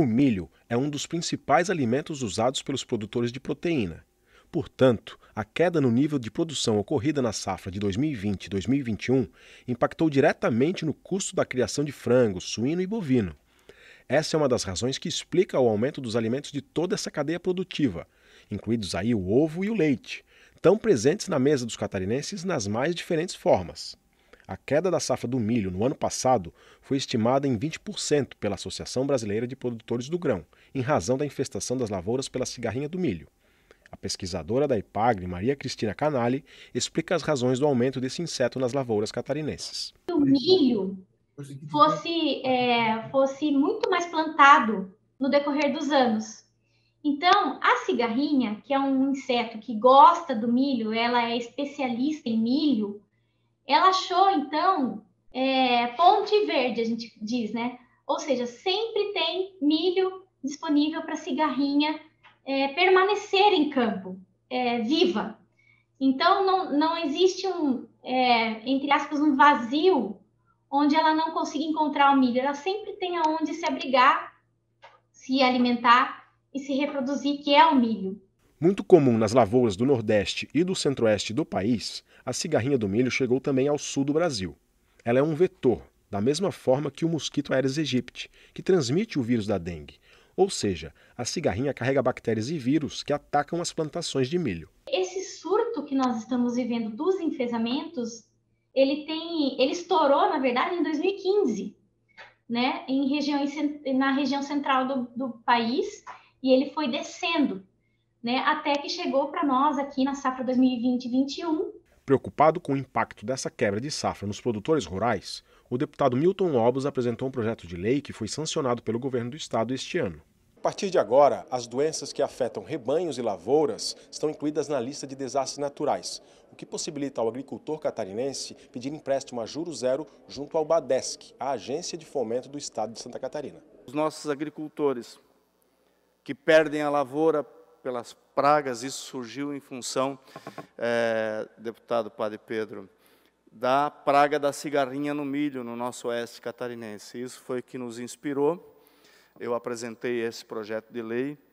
O milho é um dos principais alimentos usados pelos produtores de proteína. Portanto, a queda no nível de produção ocorrida na safra de 2020-2021 impactou diretamente no custo da criação de frango, suíno e bovino. Essa é uma das razões que explica o aumento dos alimentos de toda essa cadeia produtiva, incluídos aí o ovo e o leite, tão presentes na mesa dos catarinenses nas mais diferentes formas. A queda da safra do milho no ano passado foi estimada em 20% pela Associação Brasileira de Produtores do Grão, em razão da infestação das lavouras pela cigarrinha do milho. A pesquisadora da IPAGRE, Maria Cristina Canali, explica as razões do aumento desse inseto nas lavouras catarinenses. Se o milho fosse, é, fosse muito mais plantado no decorrer dos anos. Então, a cigarrinha, que é um inseto que gosta do milho, ela é especialista em milho, ela achou, então, é, ponte verde, a gente diz, né? Ou seja, sempre tem milho disponível para cigarrinha é, permanecer em campo, é, viva. Então, não, não existe um, é, entre aspas, um vazio onde ela não consiga encontrar o milho. Ela sempre tem aonde se abrigar, se alimentar e se reproduzir, que é o milho. Muito comum nas lavouras do Nordeste e do Centro-Oeste do país, a cigarrinha do milho chegou também ao sul do Brasil. Ela é um vetor, da mesma forma que o mosquito Aedes aegypti, que transmite o vírus da dengue. Ou seja, a cigarrinha carrega bactérias e vírus que atacam as plantações de milho. Esse surto que nós estamos vivendo dos enfesamentos, ele tem, ele estourou, na verdade, em 2015, né, em região, na região central do, do país, e ele foi descendo né, até que chegou para nós aqui na safra 2020-21. Preocupado com o impacto dessa quebra de safra nos produtores rurais, o deputado Milton Lobos apresentou um projeto de lei que foi sancionado pelo governo do estado este ano. A partir de agora, as doenças que afetam rebanhos e lavouras estão incluídas na lista de desastres naturais, o que possibilita ao agricultor catarinense pedir empréstimo a juro zero junto ao Badesc, a agência de fomento do estado de Santa Catarina. Os nossos agricultores que perdem a lavoura pelas pragas, isso surgiu em função, é, deputado Padre Pedro, da praga da cigarrinha no milho no nosso oeste catarinense. Isso foi que nos inspirou. Eu apresentei esse projeto de lei